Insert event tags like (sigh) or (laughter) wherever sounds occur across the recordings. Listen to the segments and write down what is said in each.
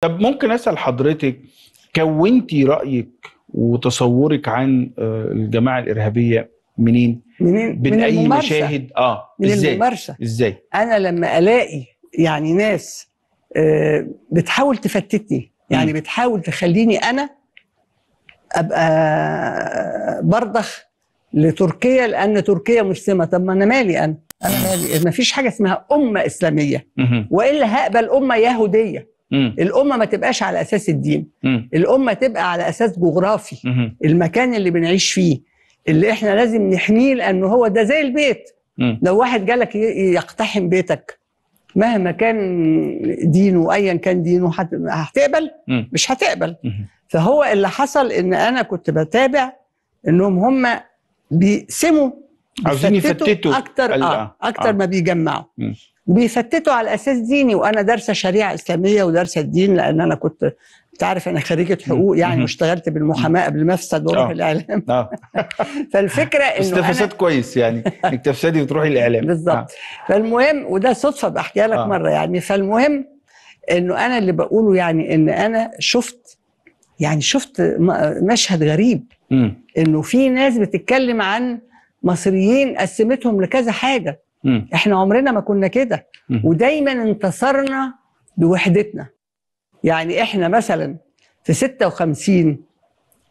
طب ممكن اسال حضرتك كونتي رايك وتصورك عن آه، الجماعه الارهابيه منين؟ منين؟ من, من اي الممارسة. مشاهد اه من ازاي؟ الممارسه ازاي؟ انا لما الاقي يعني ناس آه، بتحاول تفتتني يعني م. بتحاول تخليني انا ابقى برضخ لتركيا لان تركيا مسلمه طب ما انا مالي انا انا مالي ما فيش حاجه اسمها امه اسلاميه والا هقبل امه يهوديه مم. الامه ما تبقاش على اساس الدين مم. الامه تبقى على اساس جغرافي مم. المكان اللي بنعيش فيه اللي احنا لازم نحميه لان هو ده زي البيت مم. لو واحد جالك يقتحم بيتك مهما كان دينه ايا كان دينه هتقبل مم. مش هتقبل مم. فهو اللي حصل ان انا كنت بتابع انهم هم بيقسموا عاوزين يفتتوا اكتر اه اكتر آه. ما بيجمعوا بيفتتوا على اساس ديني وانا دارسه شريعه اسلاميه ودارسه الدين لان انا كنت تعرف انا خريجه حقوق يعني واشتغلت بالمحاماه قبل ما افسد واروح آه. الاعلام آه. (laughs) فالفكره انه استفسد كويس يعني انك تفسدي وتروحي الاعلام بالظبط آه. فالمهم وده صدفه بحكيها لك مره يعني فالمهم انه انا اللي بقوله يعني ان انا شفت يعني شفت مشهد غريب انه في ناس بتتكلم عن مصريين قسمتهم لكذا حاجه احنا عمرنا ما كنا كده ودايما انتصرنا بوحدتنا يعني احنا مثلا في 56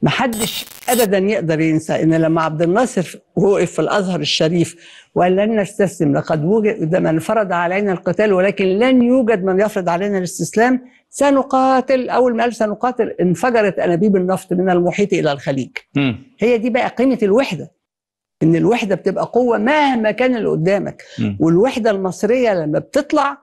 محدش ابدا يقدر ينسى ان لما عبد الناصر وقف في الازهر الشريف وقال لن نستسلم لقد وجد من فرض علينا القتال ولكن لن يوجد من يفرض علينا الاستسلام سنقاتل اول ما قال سنقاتل انفجرت انابيب النفط من المحيط الى الخليج م. هي دي بقى قيمه الوحده ان الوحده بتبقى قوه مهما كان اللي قدامك م. والوحده المصريه لما بتطلع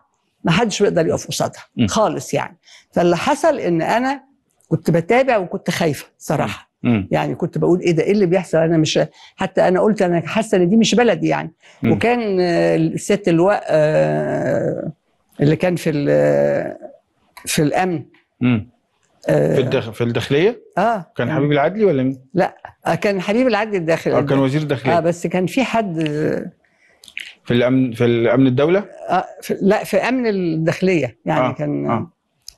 ما حدش بيقدر يقف قصادها خالص يعني فاللي حصل ان انا كنت بتابع وكنت خايفه صراحه م. يعني كنت بقول ايه ده ايه اللي بيحصل انا مش حتى انا قلت انا حاسه ان دي مش بلدي يعني م. وكان الست اللواء آه، اللي كان في في الامن م. في الدخ... في الداخليه اه كان حبيب العدلي ولا مين لا كان حبيب العدلي الداخل اه كان وزير الداخليه اه بس كان في حد في الامن في الامن الدوله آه في... لا في امن الداخليه يعني آه. كان آه.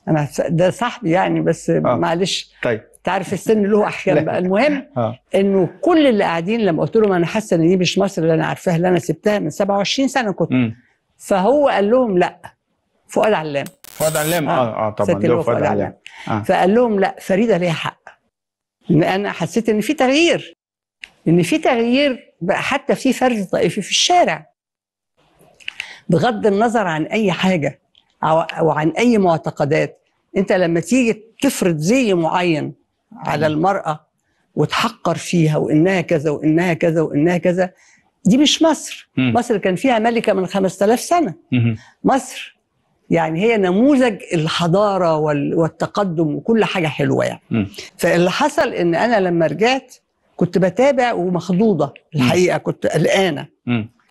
انا ده صاحبي يعني بس آه. معلش طيب تعرف السن له احكام بقى المهم آه. انه كل اللي قاعدين لما قلت لهم انا حاسه ان دي مش مصر اللي انا عارفاها اللي انا سبتها من 27 سنه كنت م. فهو قال لهم لا فؤاد علام فؤاد علام اه اه, آه طبعا فؤاد علام آه. فقال لهم لا فريده ليها حق ان انا حسيت ان في تغيير ان في تغيير بقى حتى في فرد طائفي في الشارع بغض النظر عن اي حاجه او عن اي معتقدات انت لما تيجي تفرض زي معين على آه. المراه وتحقر فيها وانها كذا وانها كذا وانها كذا دي مش مصر مصر كان فيها ملكه من 5000 سنه مصر يعني هي نموذج الحضاره والتقدم وكل حاجه حلوه يعني م. فاللي حصل ان انا لما رجعت كنت بتابع ومخضوضه الحقيقه كنت قلقانه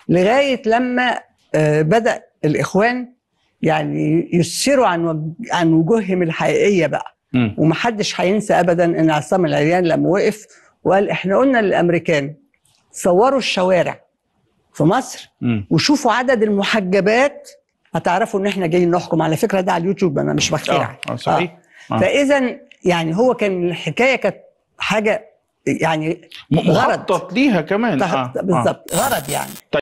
لغايه لما آه، بدا الاخوان يعني يسروا عن عن وجوههم الحقيقيه بقى م. ومحدش هينسى ابدا ان عصام العريان لما وقف وقال احنا قلنا للامريكان صوروا الشوارع في مصر م. وشوفوا عدد المحجبات هتعرفوا ان احنا جايين نحكم على فكره ده على اليوتيوب انا مش بخترع اه, آه،, آه. آه. فاذا يعني هو كان الحكايه كانت حاجه يعني غرض مخطط ليها كمان آه. بالظبط غرض يعني طيب.